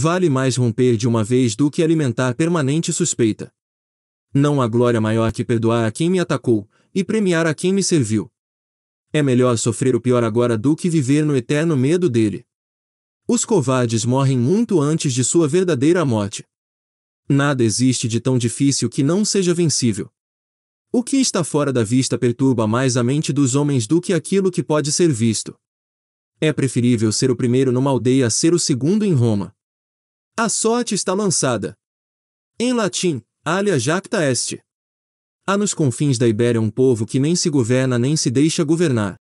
Vale mais romper de uma vez do que alimentar permanente suspeita. Não há glória maior que perdoar a quem me atacou, e premiar a quem me serviu. É melhor sofrer o pior agora do que viver no eterno medo dele. Os covardes morrem muito antes de sua verdadeira morte. Nada existe de tão difícil que não seja vencível. O que está fora da vista perturba mais a mente dos homens do que aquilo que pode ser visto. É preferível ser o primeiro numa aldeia a ser o segundo em Roma. A sorte está lançada. Em latim, alia jacta est. Há nos confins da Ibéria um povo que nem se governa nem se deixa governar.